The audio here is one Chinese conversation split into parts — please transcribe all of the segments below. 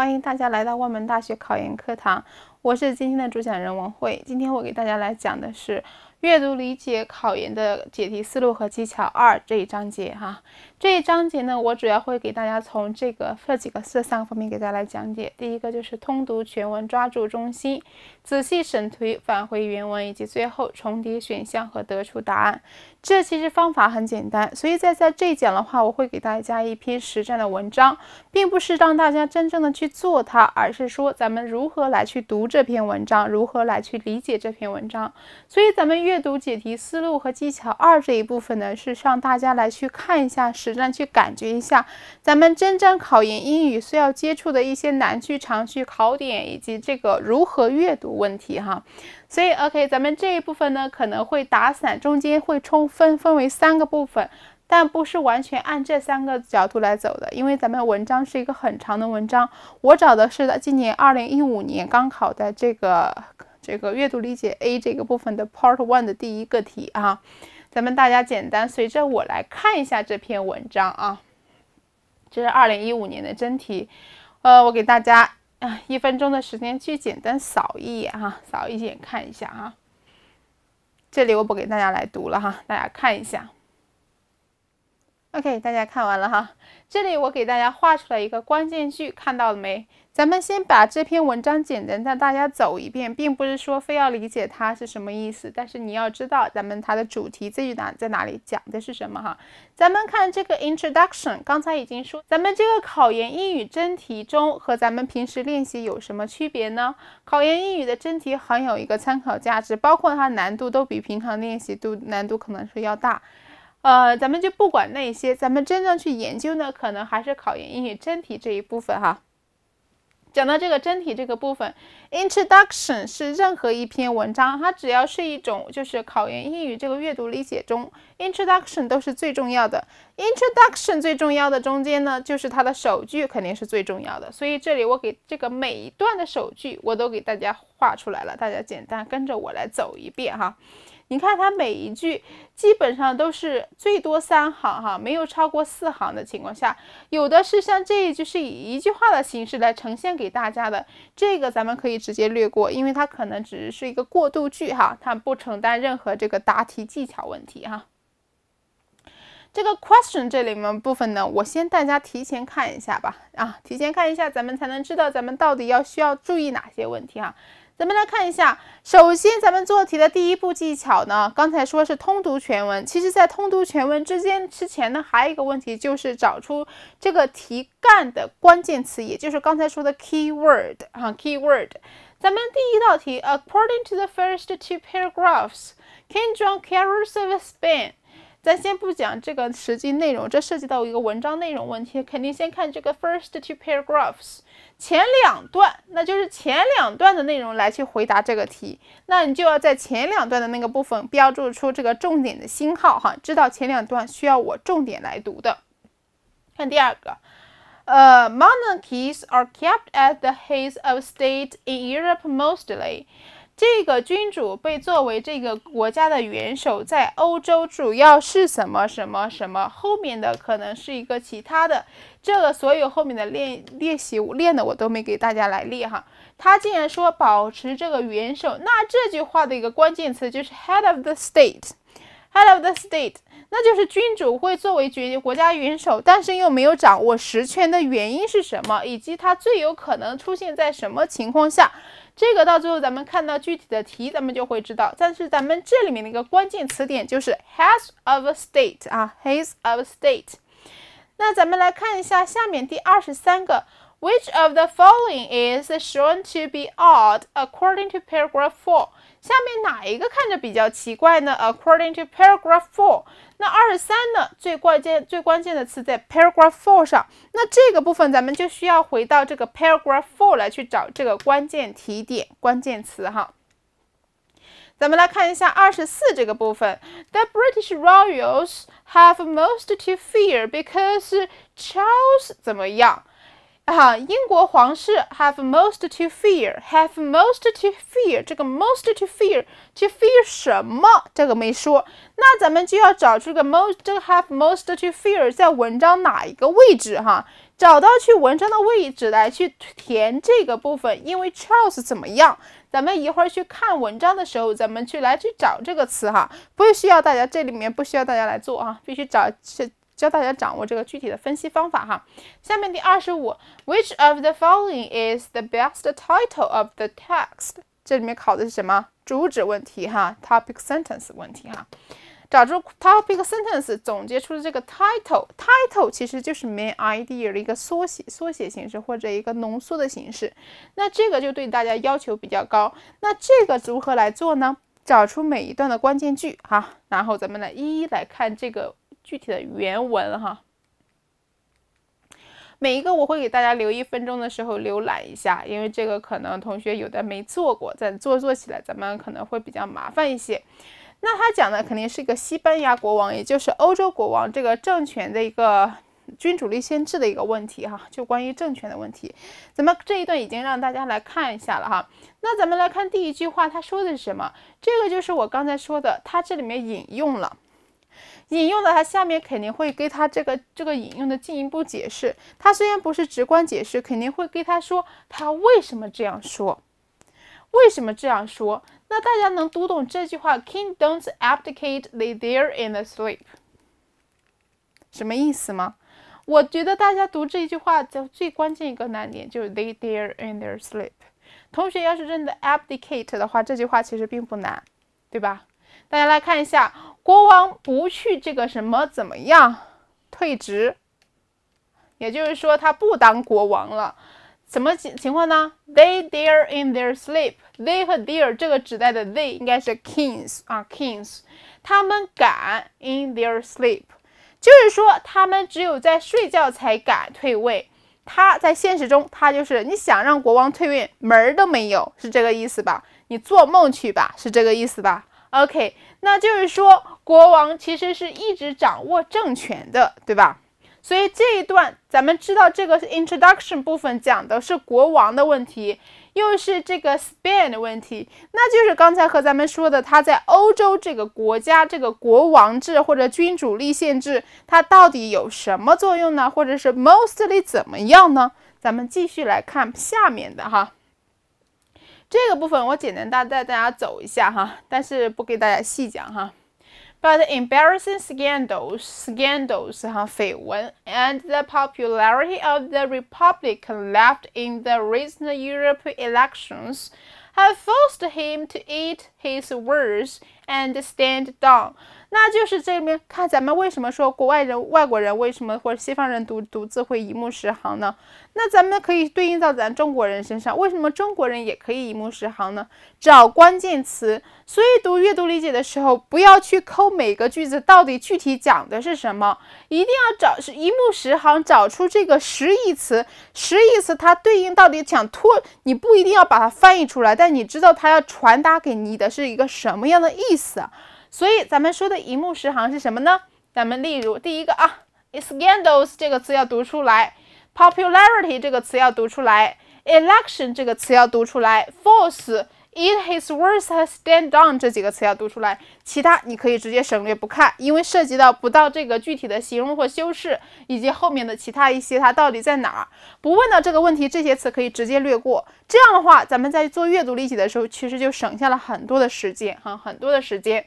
欢迎大家来到万门大学考研课堂，我是今天的主讲人文慧。今天我给大家来讲的是阅读理解考研的解题思路和技巧二这一章节哈。这一章节呢，我主要会给大家从这个这几个四三个方面给大家来讲解。第一个就是通读全文，抓住中心。仔细审题，返回原文，以及最后重叠选项和得出答案。这其实方法很简单，所以在在这讲的话，我会给大家一篇实战的文章，并不是让大家真正的去做它，而是说咱们如何来去读这篇文章，如何来去理解这篇文章。所以咱们阅读解题思路和技巧二这一部分呢，是让大家来去看一下实战，去感觉一下咱们真正考研英语需要接触的一些难句、长句考点，以及这个如何阅读。问题哈，所以 OK，咱们这一部分呢可能会打散，中间会充分分为三个部分，但不是完全按这三个角度来走的，因为咱们文章是一个很长的文章。我找的是今年二零一五年刚考的这个这个阅读理解 A 这个部分的 Part One 的第一个题啊，咱们大家简单随着我来看一下这篇文章啊，这是二零一五年的真题，呃，我给大家。啊，一分钟的时间去简单扫一眼哈，扫一眼看一下哈。这里我不给大家来读了哈，大家看一下。OK，大家看完了哈。这里我给大家画出来一个关键句，看到了没？咱们先把这篇文章简单带大家走一遍，并不是说非要理解它是什么意思，但是你要知道咱们它的主题这句话在哪里讲的是什么哈。咱们看这个 introduction，刚才已经说，咱们这个考研英语真题中和咱们平时练习有什么区别呢？考研英语的真题很有一个参考价值，包括它难度都比平常练习度难度可能是要大。呃，咱们就不管那些，咱们真正去研究呢，可能还是考研英语真题这一部分哈。讲到这个真题这个部分，introduction 是任何一篇文章，它只要是一种，就是考研英语这个阅读理解中，introduction 都是最重要的。introduction 最重要的中间呢，就是它的首句肯定是最重要的。所以这里我给这个每一段的首句，我都给大家画出来了，大家简单跟着我来走一遍哈。你看它每一句基本上都是最多三行哈，没有超过四行的情况下，有的是像这一句是以一句话的形式来呈现给大家的，这个咱们可以直接略过，因为它可能只是一个过渡句哈，它不承担任何这个答题技巧问题哈。这个 question 这里面部分呢，我先大家提前看一下吧，啊，提前看一下咱们才能知道咱们到底要需要注意哪些问题啊。咱们来看一下，首先咱们做题的第一步技巧呢，刚才说是通读全文，其实在通读全文之间之前呢，还有一个问题就是找出这个题干的关键词，也就是刚才说的 key word 啊 key word。咱们第一道题，According to the first two paragraphs，k a n g John cares r i of Spain。咱先不讲这个实际内容，这涉及到一个文章内容问题，肯定先看这个 first two paragraphs。前两段，那就是前两段的内容来去回答这个题，那你就要在前两段的那个部分标注出这个重点的星号哈，知道前两段需要我重点来读的。看第二个，呃 m o n r c e i e s are kept at the hands of state in Europe mostly. 这个君主被作为这个国家的元首，在欧洲主要是什么什么什么？后面的可能是一个其他的。这个所有后面的练练习练的我都没给大家来练哈。他竟然说保持这个元首，那这句话的一个关键词就是 head of the state，head of the state，那就是君主会作为决国家元首，但是又没有掌握实权的原因是什么？以及他最有可能出现在什么情况下？这个到最后咱们看到具体的题，咱们就会知道。但是咱们这里面的一个关键词点就是 has of a state 啊，has of state。那咱们来看一下下面第二十三个，Which of the following is shown to be odd according to paragraph four？下面哪一个看着比较奇怪呢？According to paragraph four，那二十三呢？最关键最关键的词在 paragraph four 上。那这个部分咱们就需要回到这个 paragraph four 来去找这个关键提点、关键词哈。咱们来看一下二十四这个部分。The British royals have most to fear because Charles 怎么样？哈，英国皇室 have most to fear，have most to fear，这个 most to fear，to fear 什么？这个没说，那咱们就要找出个 most，这个 have most to fear，在文章哪一个位置？哈，找到去文章的位置来去填这个部分，因为 Charles 怎么样？咱们一会儿去看文章的时候，咱们去来去找这个词哈，不需要大家这里面不需要大家来做啊，必须找去。教大家掌握这个具体的分析方法哈。下面第二十五，Which of the following is the best title of the text？这里面考的是什么主旨问题哈？Topic sentence 问题哈？找出 topic sentence，总结出的这个 title，title 其实就是 main idea 的一个缩写，缩写形式或者一个浓缩的形式。那这个就对大家要求比较高。那这个如何来做呢？找出每一段的关键句哈，然后咱们来一一来看这个。具体的原文哈，每一个我会给大家留一分钟的时候浏览一下，因为这个可能同学有的没做过，咱做做起来咱们可能会比较麻烦一些。那他讲的肯定是一个西班牙国王，也就是欧洲国王这个政权的一个君主立宪制的一个问题哈，就关于政权的问题。咱们这一段已经让大家来看一下了哈，那咱们来看第一句话，他说的是什么？这个就是我刚才说的，他这里面引用了。引用的他下面肯定会给他这个这个引用的进一步解释。他虽然不是直观解释，肯定会跟他说他为什么这样说，为什么这样说？那大家能读懂这句话？King don't abdicate; they there in the sleep。什么意思吗？我觉得大家读这一句话的最关键一个难点就是 they there in their sleep。同学要是认得 abdicate 的话，这句话其实并不难，对吧？大家来看一下。国王不去这个什么怎么样？退职，也就是说他不当国王了。什么情情况呢？They dare in their sleep. They 和 dare 这个指代的 they 应该是 kings 啊，kings。他们敢 in their sleep，就是说他们只有在睡觉才敢退位。他在现实中，他就是你想让国王退位，门儿都没有，是这个意思吧？你做梦去吧，是这个意思吧？OK。那就是说，国王其实是一直掌握政权的，对吧？所以这一段咱们知道，这个 introduction 部分讲的是国王的问题，又是这个 Spain 的问题。那就是刚才和咱们说的，他在欧洲这个国家，这个国王制或者君主立宪制，它到底有什么作用呢？或者是 mostly 怎么样呢？咱们继续来看下面的哈。But embarrassing scandals, scandals 哈绯闻，and the popularity of the Republican left in the recent European elections have forced him to eat his words and stand down. 那就是这边看咱们为什么说国外人、外国人为什么或者西方人独独自会一目十行呢？那咱们可以对应到咱中国人身上，为什么中国人也可以一目十行呢？找关键词，所以读阅读理解的时候，不要去抠每个句子到底具体讲的是什么，一定要找一目十行，找出这个实义词，实义词它对应到底讲托，你不一定要把它翻译出来，但你知道它要传达给你的是一个什么样的意思。所以咱们说的一目十行是什么呢？咱们例如第一个啊，scandals 这个词要读出来，popularity 这个词要读出来，election 这个词要读出来，force it his words has stand down 这几个词要读出来，其他你可以直接省略不看，因为涉及到不到这个具体的形容或修饰，以及后面的其他一些它到底在哪儿，不问到这个问题，这些词可以直接略过。这样的话，咱们在做阅读理解的时候，其实就省下了很多的时间哈，很多的时间。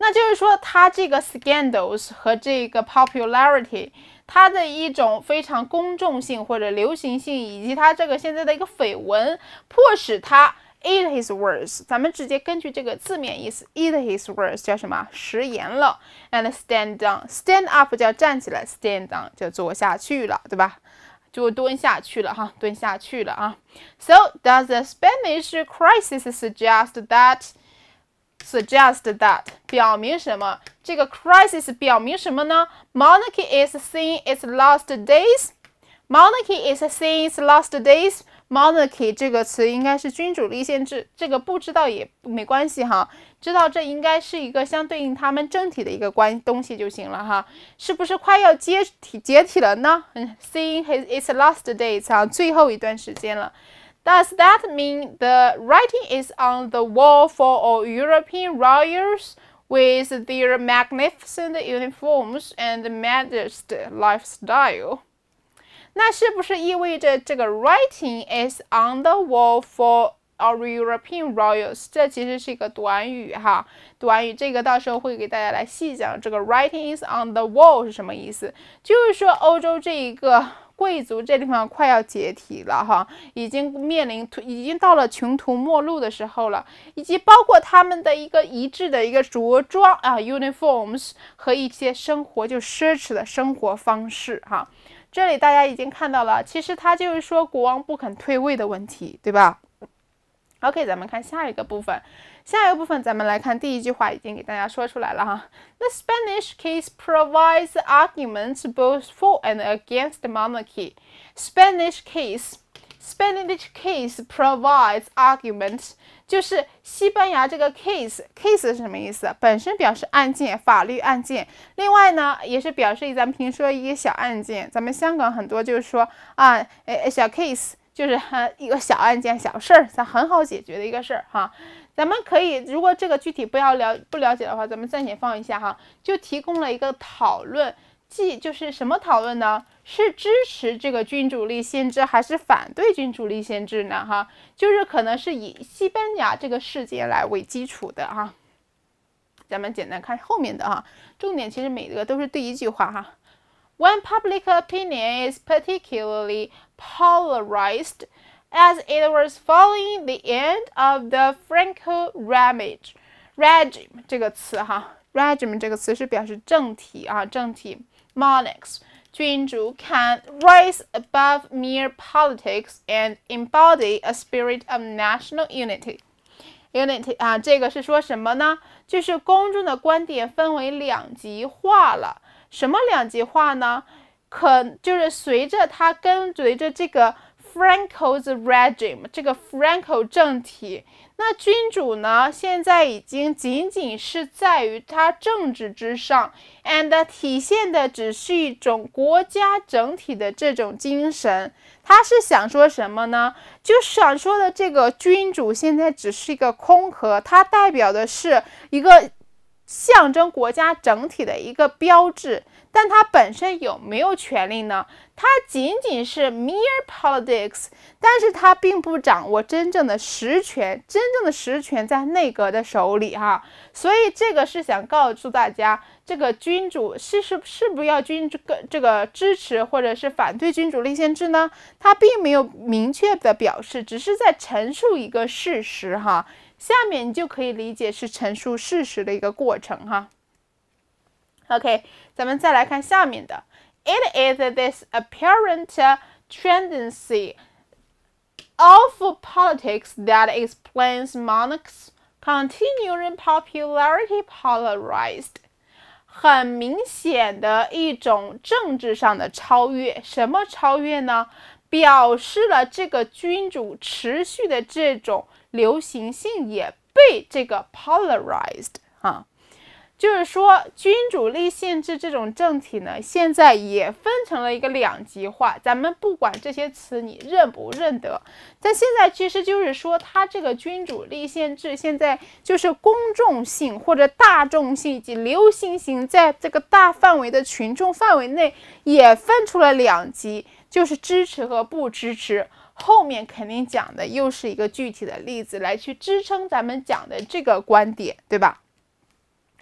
那就是说，他这个 scandals 和这个 popularity，它的一种非常公众性或者流行性，以及它这个现在的一个绯闻，迫使他 eat his words。咱们直接根据这个字面意思，eat his words 叫什么？食言了。And stand down，stand up 叫站起来，stand down 就坐下去了，对吧？就蹲下去了，哈，蹲下去了，啊。So does the Spanish crisis suggest that? suggest that 表明什么？这个 crisis 表明什么呢？Monarchy is seeing its last days. Monarchy is seeing its last days. Monarchy 这个词应该是君主立宪制，这个不知道也没关系哈。知道这应该是一个相对应他们政体的一个关东西就行了哈。是不是快要解体解体了呢？嗯，seeing his its last days 啊，最后一段时间了。Does that mean the writing is on the wall for all European royals with their magnificent uniforms and modest lifestyle? 那是不是意味着这个 writing is on the wall for all European royals？这其实是一个短语哈，短语这个到时候会给大家来细讲。这个 writing is on the wall 是什么意思？就是说欧洲这一个。贵族这地方快要解体了哈，已经面临已经到了穷途末路的时候了，以及包括他们的一个一致的一个着装啊，uniforms 和一些生活就奢侈的生活方式哈，这里大家已经看到了，其实他就是说国王不肯退位的问题，对吧？OK，咱们看下一个部分。下一个部分，咱们来看第一句话，已经给大家说出来了哈。The Spanish case provides arguments both for and against monarchy. Spanish case, Spanish case provides argument，s 就是西班牙这个 case，case 是什么意思？本身表示案件、法律案件，另外呢，也是表示咱们平时说一些小案件。咱们香港很多就是说啊，哎，小 case。就是哈一个小案件、小事儿，咱很好解决的一个事儿哈。咱们可以，如果这个具体不要了不了解的话，咱们暂且放一下哈。就提供了一个讨论，即就是什么讨论呢？是支持这个君主立宪制，还是反对君主立宪制呢？哈，就是可能是以西班牙这个事件来为基础的哈。咱们简单看后面的哈，重点其实每个都是第一句话哈。when public opinion is particularly polarized, as it was following the end of the Franco regime. regime 这个词哈，regime 这个词是表示政体啊，政体君主 can rise above mere politics and embody a spirit of national unity. unity 啊，这个是说什么呢？就是公众的观点分为两极化了。什么两极化呢？可就是随着他跟随着这个 Franco's regime 这个 Franco 政体，那君主呢，现在已经仅仅是在于他政治之上，and 体现的只是一种国家整体的这种精神。他是想说什么呢？就想说的这个君主现在只是一个空壳，它代表的是一个。象征国家整体的一个标志，但它本身有没有权利呢？它仅仅是 mere politics，但是它并不掌握真正的实权，真正的实权在内阁的手里哈。所以这个是想告诉大家，这个君主是是是不要君主个这个支持或者是反对君主立宪制呢？它并没有明确的表示，只是在陈述一个事实哈。下面你就可以理解是陈述事实的一个过程，哈。OK，咱们再来看下面的。It is this apparent tendency of politics that explains monarchs' continuing popularity polarized。很明显的一种政治上的超越，什么超越呢？表示了这个君主持续的这种。流行性也被这个 polarized 哈，就是说君主立宪制这种政体呢，现在也分成了一个两极化。咱们不管这些词你认不认得，但现在其实就是说，它这个君主立宪制现在就是公众性或者大众性以及流行性，在这个大范围的群众范围内也分出了两极，就是支持和不支持。后面肯定讲的又是一个具体的例子来去支撑咱们讲的这个观点，对吧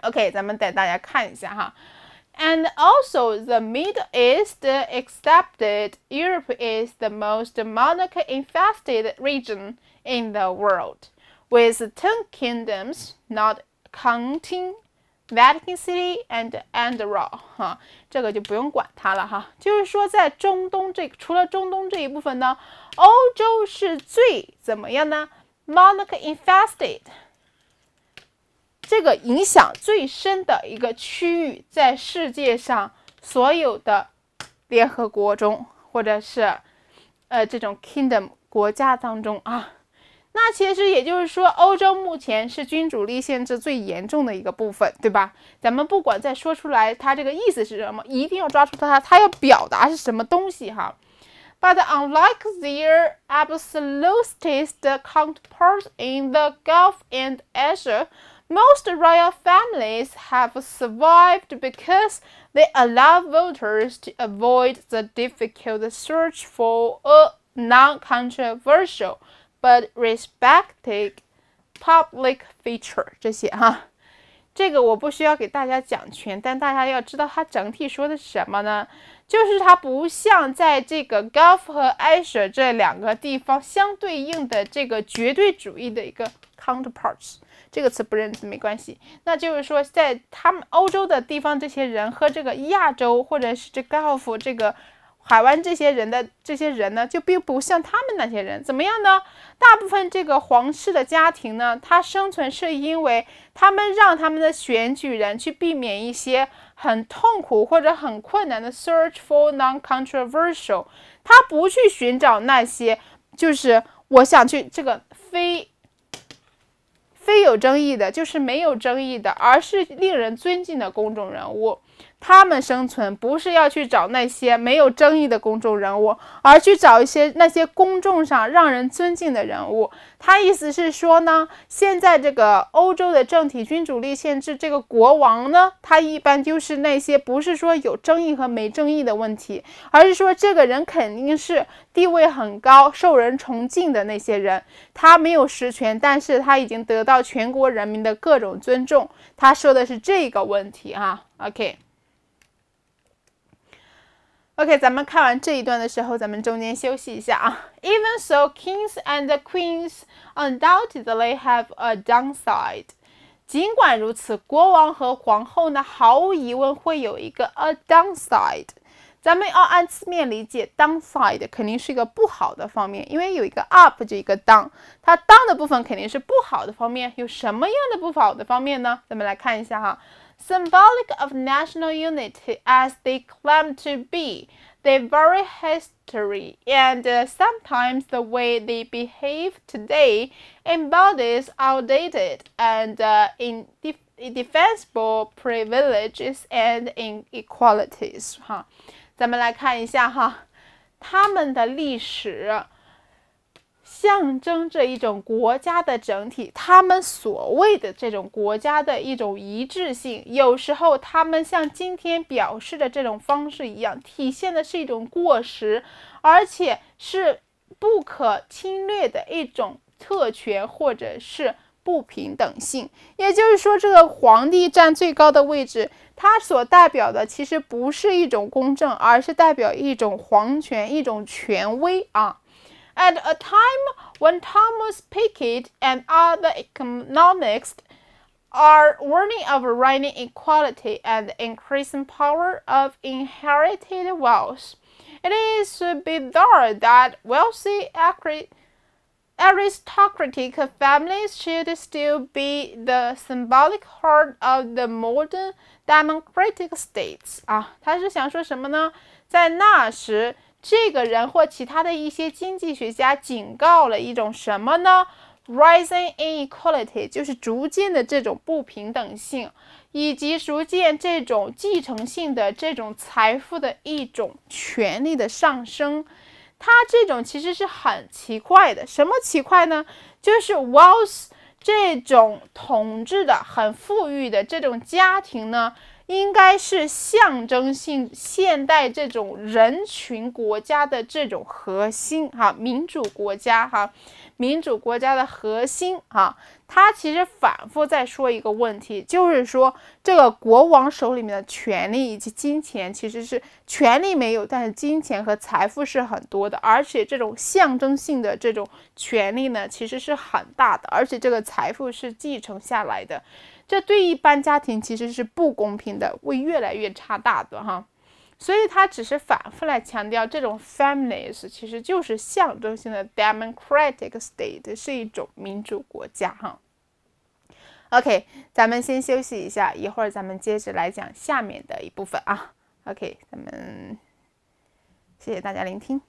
？OK，咱们带大家看一下哈。And also, the Middle East, except Europe, is the most monarch-infested region in the world, with ten kingdoms, not counting Vatican City and Andorra，哈，这个就不用管它了哈。就是说，在中东这除了中东这一部分呢，欧洲是最怎么样呢？Monarch-infested，这个影响最深的一个区域，在世界上所有的联合国中，或者是呃这种 kingdom 国家当中啊。那其实也就是说，欧洲目前是君主立宪制最严重的一个部分，对吧？咱们不管再说出来它这个意思是什么，一定要抓住它，它要表达是什么东西哈。But unlike their absolutist counterparts in the Gulf and Asia, most royal families have survived because they allow voters to avoid the difficult search for a non-controversial But respected public feature 这些哈，这个我不需要给大家讲全，但大家要知道它整体说的什么呢？就是它不像在这个 Gulf 和 Asia 这两个地方相对应的这个绝对主义的一个 counterparts，这个词不认字没关系。那就是说，在他们欧洲的地方，这些人和这个亚洲或者是这 Gulf 这个。海湾这些人的这些人呢，就并不像他们那些人怎么样呢？大部分这个皇室的家庭呢，他生存是因为他们让他们的选举人去避免一些很痛苦或者很困难的 search for non-controversial。他不去寻找那些就是我想去这个非非有争议的，就是没有争议的，而是令人尊敬的公众人物。他们生存不是要去找那些没有争议的公众人物，而去找一些那些公众上让人尊敬的人物。他意思是说呢，现在这个欧洲的政体君主立宪制，这个国王呢，他一般就是那些不是说有争议和没争议的问题，而是说这个人肯定是地位很高、受人崇敬的那些人。他没有实权，但是他已经得到全国人民的各种尊重。他说的是这个问题啊。OK。OK，咱们看完这一段的时候，咱们中间休息一下啊。Even so，kings and queens undoubtedly have a downside。尽管如此，国王和皇后呢，毫无疑问会有一个 a downside。咱们要按字面理解，downside 肯定是一个不好的方面，因为有一个 up 就一个 down，它 down 的部分肯定是不好的方面。有什么样的不好的方面呢？咱们来看一下哈。symbolic of national unity as they claim to be. Their very history and uh, sometimes the way they behave today embodies outdated and uh, indefensible privileges and inequalities. 象征着一种国家的整体，他们所谓的这种国家的一种一致性，有时候他们像今天表示的这种方式一样，体现的是一种过时，而且是不可侵略的一种特权或者是不平等性。也就是说，这个皇帝占最高的位置，他所代表的其实不是一种公正，而是代表一种皇权、一种权威啊。At a time when Thomas Piketty and other economists are warning of rising inequality and increasing power of inherited wealth, it is bizarre that wealthy aristocratic families should still be the symbolic heart of the modern democratic states. 这个人或其他的一些经济学家警告了一种什么呢？Rising inequality，就是逐渐的这种不平等性，以及逐渐这种继承性的这种财富的一种权利的上升。它这种其实是很奇怪的，什么奇怪呢？就是 w a l t h 这种统治的很富裕的这种家庭呢？应该是象征性现代这种人群国家的这种核心哈民主国家哈。民主国家的核心啊，他其实反复在说一个问题，就是说这个国王手里面的权力以及金钱，其实是权力没有，但是金钱和财富是很多的，而且这种象征性的这种权力呢，其实是很大的，而且这个财富是继承下来的，这对一般家庭其实是不公平的，会越来越差大的哈。所以，他只是反复来强调，这种 families 其实就是象征性的 democratic state，是一种民主国家哈。OK，咱们先休息一下，一会儿咱们接着来讲下面的一部分啊。OK，咱们谢谢大家聆听。